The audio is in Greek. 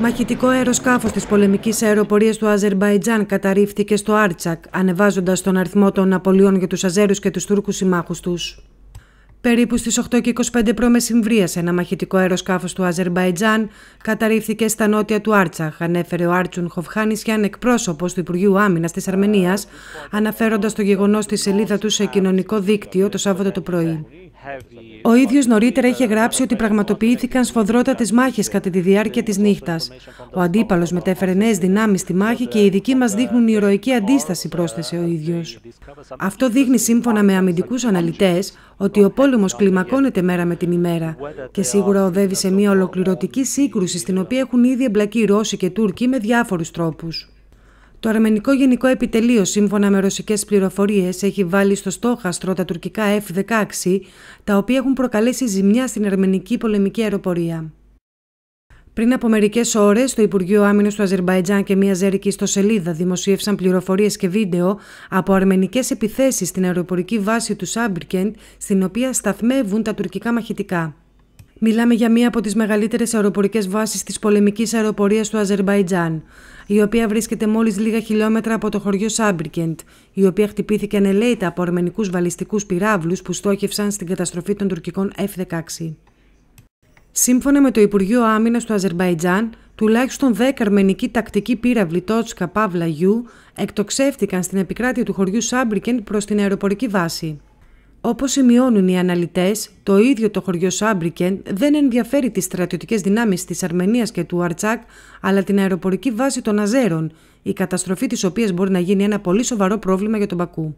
Μαχητικό αεροσκάφος της Πολεμικής Αεροπορίας του Αζερμπαϊτζάν καταρρίφθηκε στο Άρτσακ, ανεβάζοντας τον αριθμό των απολειών για τους Αζέρους και τους Τούρκους συμμάχους τους. Περίπου στις 8.25 π.μ. ένα μαχητικό αεροσκάφος του Αζερμπαϊτζάν καταρρίφθηκε στα νότια του Άρτσακ, ανέφερε ο Άρτσουν Χοφχάνισιαν, εκπρόσωπος του Υπουργείου Άμυνας της Αρμενίας, αναφέροντας το γεγονός στη σελίδα του σε κοινωνικό δίκτυο το Σάββατο το πρωί. Ο ίδιος νωρίτερα είχε γράψει ότι πραγματοποιήθηκαν σφοδρότατες μάχες κατά τη διάρκεια της νύχτας. Ο αντίπαλος μετέφερε νέες δυνάμεις στη μάχη και οι ειδικοί μας δείχνουν ηρωική αντίσταση, πρόσθεσε ο ίδιος. Αυτό δείχνει σύμφωνα με αμυντικούς αναλυτές ότι ο πόλεμος κλιμακώνεται μέρα με την ημέρα και σίγουρα οδεύει σε μια ολοκληρωτική σύγκρουση στην οποία έχουν ήδη εμπλακεί Ρώσοι και Τούρκοι με διάφορους τρόπους. Το Αρμενικό Γενικό Επιτελείο, σύμφωνα με ρωσικές πληροφορίες, έχει βάλει στο στόχαστρο τα τουρκικά F-16, τα οποία έχουν προκαλέσει ζημιά στην αρμενική πολεμική αεροπορία. Πριν από μερικές ώρες, το Υπουργείο Άμυνας του Αζερμπαϊτζάν και μια ζέρικη ιστοσελίδα δημοσίευσαν πληροφορίες και βίντεο από αρμενικές επιθέσεις στην αεροπορική βάση του Σάμπρικεντ, στην οποία σταθμεύουν τα τουρκικά μαχητικά. Μιλάμε για μία από τις μεγαλύτερες αεροπορικές βάσεις της Πολεμικής Αεροπορίας του Αζερβαϊτζάν, η οποία βρίσκεται μόλις λίγα χιλιόμετρα από το χωριό Σάμπρικεντ, η οποία χτυπήθηκε ανελαίητα από αρμενικούς βαλιστικούς πυράβλους που στόχευσαν στην καταστροφή των τουρκικών F-16. Σύμφωνα με το Υπουργείο Άμυνας του Αζερβαϊτζάν, τουλάχιστον 10 αρμενικοί τακτικοί πύραυλοι Τότσκα Παύλα Γιού εκτοξεύτηκαν στην επικράτεια του χωριού Σάμπρικεντ προς την αεροπορική βάση. Όπως σημειώνουν οι αναλυτές, το ίδιο το χωριό Σάμπρικεν δεν ενδιαφέρει τις στρατιωτικές δυνάμεις της Αρμενίας και του Αρτσάκ, αλλά την αεροπορική βάση των Αζέρων, η καταστροφή της οποίας μπορεί να γίνει ένα πολύ σοβαρό πρόβλημα για τον Πακού.